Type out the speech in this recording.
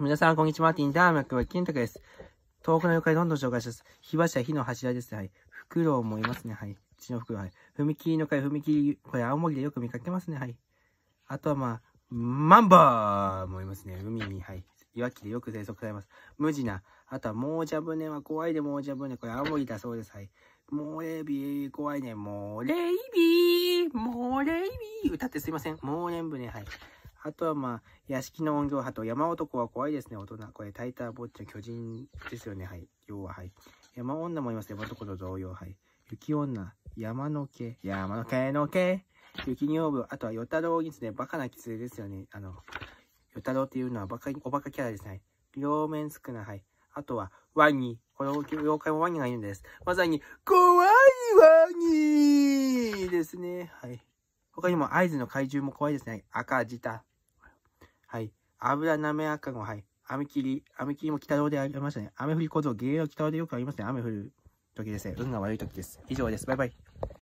皆さん、こんにちは。マーティン、ダーマックは、タ太です。遠くの妖怪どんどん紹介します。火柱、火の柱ですはい。フクロウもいますね。はい。うちのフクロウ、はい。踏切の会、踏切、これ、青森でよく見かけますね。はい。あとは、まあ、マンバーもいますね。海に、はい。いわきでよく生息されます。無地な。あとは、猛ブ船は怖いで、猛ブ船。これ、青森だそうです。はい。モーレビー、怖いね。モーレイビー、モーレイビー。歌ってすいません。モーレンブネ、はい。あとはまあ、屋敷の音響派と、山男は怖いですね、大人。これ、タイターボッチの巨人ですよね、はい。要は、はい。山女もいます、山男と同様、はい。雪女、山の毛、山の毛の毛、雪女房、あとは与太郎ですね、バカな狐ですよね。あの、与太郎っていうのはバカ、おバカキャラですね。両面少ない、はい。あとは、ワニ。この妖怪もワニがいるんです。まさに、怖いワニですね。はい。他にも、合図の怪獣も怖いですね。赤、ジタ。はい。油なめ赤子、はい。雨切り、雨切りも北太郎でありましたね。雨降り小僧、芸能北太郎でよくありますね。雨降る時ですね。運が悪い時です。以上です。バイバイ。